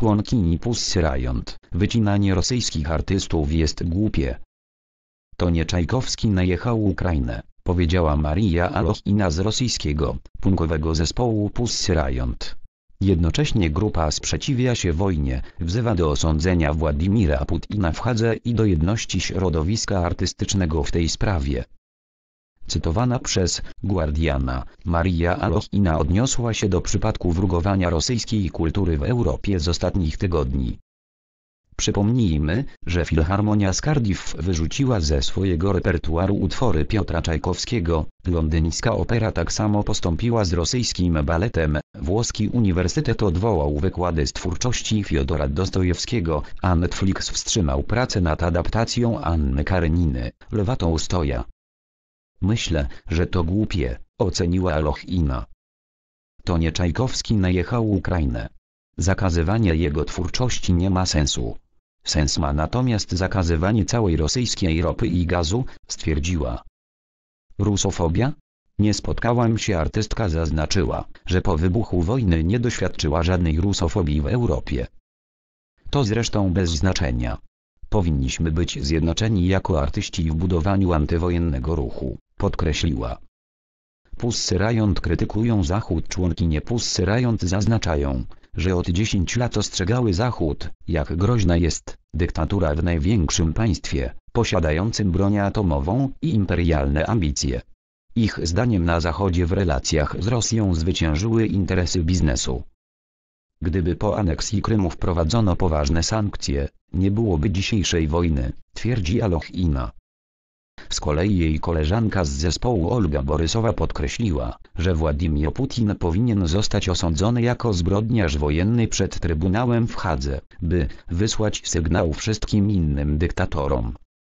członkini Pussy Riot, wycinanie rosyjskich artystów jest głupie. To nie Czajkowski najechał Ukrainę, powiedziała Maria Alochina z rosyjskiego, punkowego zespołu Pussy Riot. Jednocześnie grupa sprzeciwia się wojnie, wzywa do osądzenia Władimira Putina w Hadze i do jedności środowiska artystycznego w tej sprawie cytowana przez Guardiana, Maria Alochina odniosła się do przypadku wrugowania rosyjskiej kultury w Europie z ostatnich tygodni. Przypomnijmy, że Filharmonia Skardiff wyrzuciła ze swojego repertuaru utwory Piotra Czajkowskiego, londyńska opera tak samo postąpiła z rosyjskim baletem, włoski uniwersytet odwołał wykłady z twórczości Fiodora Dostojewskiego, a Netflix wstrzymał pracę nad adaptacją Anny Kareniny, Lewatą Stoja. Myślę, że to głupie, oceniła Lochina. To nie Czajkowski najechał Ukrainę. Zakazywanie jego twórczości nie ma sensu. Sens ma natomiast zakazywanie całej rosyjskiej ropy i gazu, stwierdziła. Rusofobia? Nie spotkałam się artystka zaznaczyła, że po wybuchu wojny nie doświadczyła żadnej rusofobii w Europie. To zresztą bez znaczenia. Powinniśmy być zjednoczeni jako artyści w budowaniu antywojennego ruchu podkreśliła. Pussy Riot krytykują Zachód członkinie Pussy Riot zaznaczają, że od 10 lat ostrzegały Zachód, jak groźna jest dyktatura w największym państwie, posiadającym broń atomową i imperialne ambicje. Ich zdaniem na Zachodzie w relacjach z Rosją zwyciężyły interesy biznesu. Gdyby po aneksji Krymu wprowadzono poważne sankcje, nie byłoby dzisiejszej wojny, twierdzi Alochina. Z kolei jej koleżanka z zespołu Olga Borysowa podkreśliła, że Władimir Putin powinien zostać osądzony jako zbrodniarz wojenny przed Trybunałem w Hadze, by wysłać sygnał wszystkim innym dyktatorom,